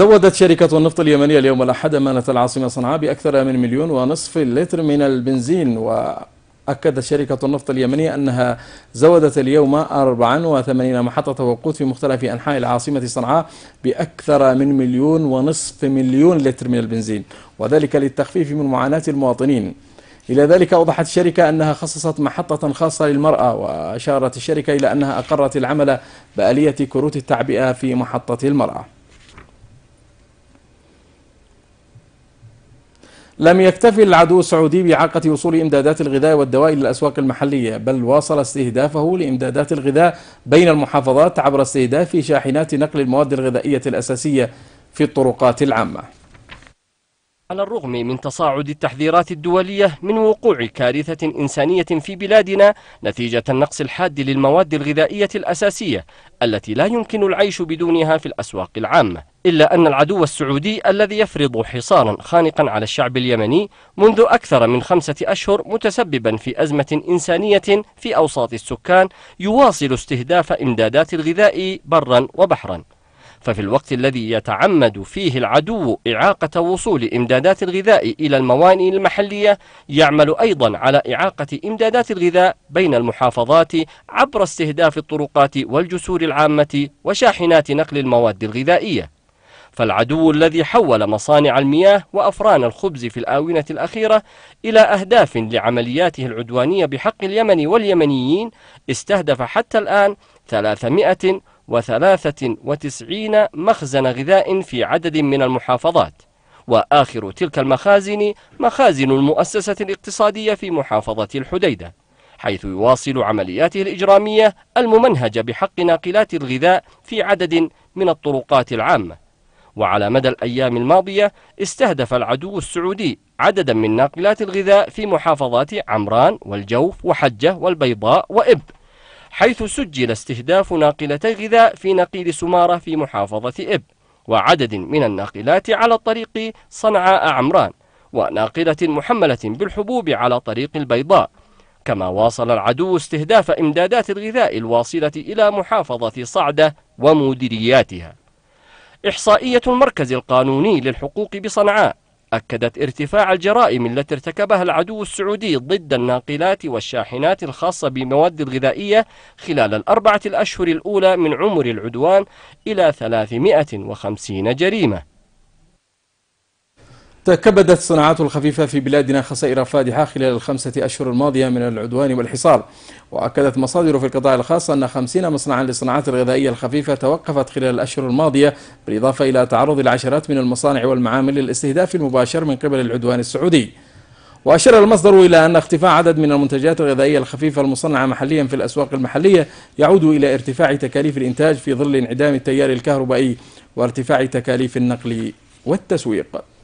زودت شركة النفط اليمنية اليوم الأحد أمانة العاصمة صنعاء بأكثر من مليون ونصف لتر من البنزين وأكدت شركة النفط اليمنية أنها زودت اليوم 84 محطة وقود في مختلف أنحاء العاصمة صنعاء بأكثر من مليون ونصف مليون لتر من البنزين وذلك للتخفيف من معاناة المواطنين إلى ذلك أوضحت الشركة أنها خصصت محطة خاصة للمرأة وأشارت الشركة إلى أنها أقرت العمل بآلية كروت التعبئة في محطة المرأة لم يكتفي العدو السعودي بإعاقة وصول إمدادات الغذاء والدواء إلى الأسواق المحلية بل واصل استهدافه لإمدادات الغذاء بين المحافظات عبر استهداف شاحنات نقل المواد الغذائية الأساسية في الطرقات العامة على الرغم من تصاعد التحذيرات الدولية من وقوع كارثة إنسانية في بلادنا نتيجة النقص الحاد للمواد الغذائية الأساسية التي لا يمكن العيش بدونها في الأسواق العامة إلا أن العدو السعودي الذي يفرض حصارا خانقا على الشعب اليمني منذ أكثر من خمسة أشهر متسببا في أزمة إنسانية في أوساط السكان يواصل استهداف إمدادات الغذاء برا وبحرا ففي الوقت الذي يتعمد فيه العدو إعاقة وصول إمدادات الغذاء إلى الموانئ المحلية يعمل أيضا على إعاقة إمدادات الغذاء بين المحافظات عبر استهداف الطرقات والجسور العامة وشاحنات نقل المواد الغذائية فالعدو الذي حول مصانع المياه وأفران الخبز في الآونة الأخيرة إلى أهداف لعملياته العدوانية بحق اليمن واليمنيين استهدف حتى الآن 300 وثلاثة وتسعين مخزن غذاء في عدد من المحافظات وآخر تلك المخازن مخازن المؤسسة الاقتصادية في محافظة الحديدة حيث يواصل عملياته الإجرامية الممنهجة بحق ناقلات الغذاء في عدد من الطرقات العامة وعلى مدى الأيام الماضية استهدف العدو السعودي عددا من ناقلات الغذاء في محافظات عمران والجوف وحجة والبيضاء وإب حيث سجل استهداف ناقلتي غذاء في نقيل سمارة في محافظة إب وعدد من الناقلات على طريق صنعاء عمران وناقلة محملة بالحبوب على طريق البيضاء كما واصل العدو استهداف إمدادات الغذاء الواصلة إلى محافظة صعدة ومديرياتها إحصائية المركز القانوني للحقوق بصنعاء أكدت ارتفاع الجرائم التي ارتكبها العدو السعودي ضد الناقلات والشاحنات الخاصة بالمواد الغذائية خلال الأربعة الأشهر الأولى من عمر العدوان إلى 350 جريمة كبدت الصناعات الخفيفة في بلادنا خسائر فادحة خلال الخمسة أشهر الماضية من العدوان والحصار وأكدت مصادر في القطاع الخاص أن 50 مصنعا للصناعات الغذائية الخفيفة توقفت خلال الأشهر الماضية بالإضافة إلى تعرض العشرات من المصانع والمعامل للاستهداف المباشر من قبل العدوان السعودي وأشار المصدر إلى أن اختفاء عدد من المنتجات الغذائية الخفيفة المصنعة محليا في الأسواق المحلية يعود إلى ارتفاع تكاليف الإنتاج في ظل انعدام التيار الكهربائي وارتفاع تكاليف النقل والتسويق